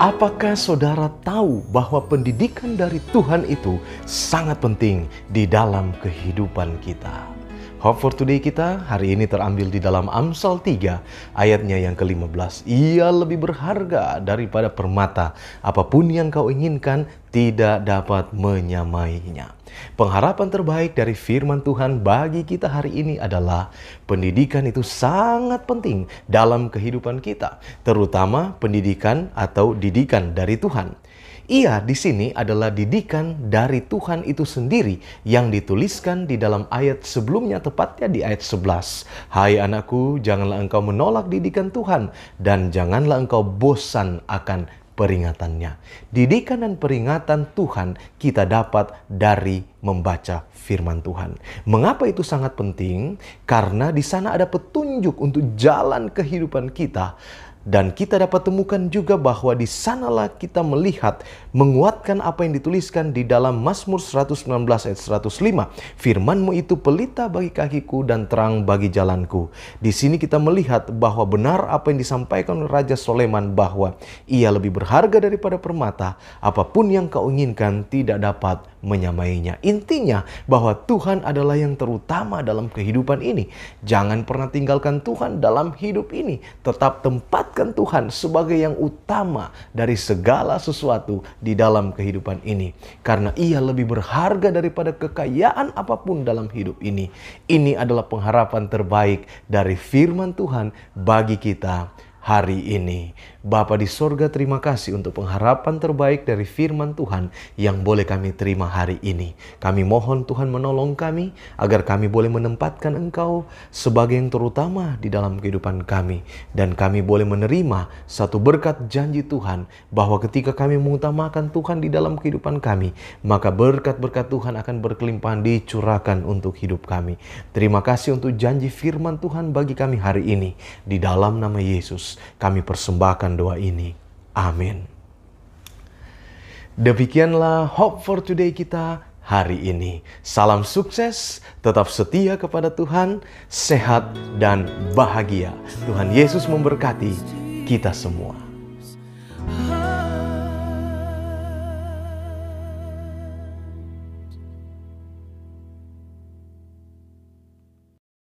Apakah saudara tahu bahwa pendidikan dari Tuhan itu sangat penting di dalam kehidupan kita? Hope for today kita hari ini terambil di dalam Amsal 3 ayatnya yang ke-15. Ia lebih berharga daripada permata, apapun yang kau inginkan tidak dapat menyamainya. Pengharapan terbaik dari firman Tuhan bagi kita hari ini adalah pendidikan itu sangat penting dalam kehidupan kita, terutama pendidikan atau didikan dari Tuhan. Ia di sini adalah didikan dari Tuhan itu sendiri yang dituliskan di dalam ayat sebelumnya tepatnya di ayat 11. Hai anakku, janganlah engkau menolak didikan Tuhan dan janganlah engkau bosan akan peringatannya. Didikan dan peringatan Tuhan kita dapat dari membaca firman Tuhan. Mengapa itu sangat penting? Karena di sana ada petunjuk untuk jalan kehidupan kita dan kita dapat temukan juga bahwa di sanalah kita melihat menguatkan apa yang dituliskan di dalam Mazmur 119 ayat 105. Firmanmu itu pelita bagi kakiku dan terang bagi jalanku. Di sini kita melihat bahwa benar apa yang disampaikan oleh Raja Soleman bahwa ia lebih berharga daripada permata. Apapun yang kau inginkan tidak dapat menyamainya. Intinya bahwa Tuhan adalah yang terutama dalam kehidupan ini. Jangan pernah tinggalkan Tuhan dalam hidup ini. Tetap tempatkan Tuhan sebagai yang utama dari segala sesuatu di dalam kehidupan ini. Karena ia lebih berharga daripada kekayaan apapun dalam hidup ini. Ini adalah pengharapan terbaik dari firman Tuhan bagi kita hari ini. Bapa di sorga terima kasih untuk pengharapan terbaik dari firman Tuhan yang boleh kami terima hari ini. Kami mohon Tuhan menolong kami agar kami boleh menempatkan Engkau sebagai yang terutama di dalam kehidupan kami. Dan kami boleh menerima satu berkat janji Tuhan bahwa ketika kami mengutamakan Tuhan di dalam kehidupan kami, maka berkat-berkat Tuhan akan berkelimpahan dicurahkan untuk hidup kami. Terima kasih untuk janji firman Tuhan bagi kami hari ini. Di dalam nama Yesus kami persembahkan doa ini. Amin. Demikianlah hope for today kita hari ini. Salam sukses, tetap setia kepada Tuhan, sehat dan bahagia. Tuhan Yesus memberkati kita semua.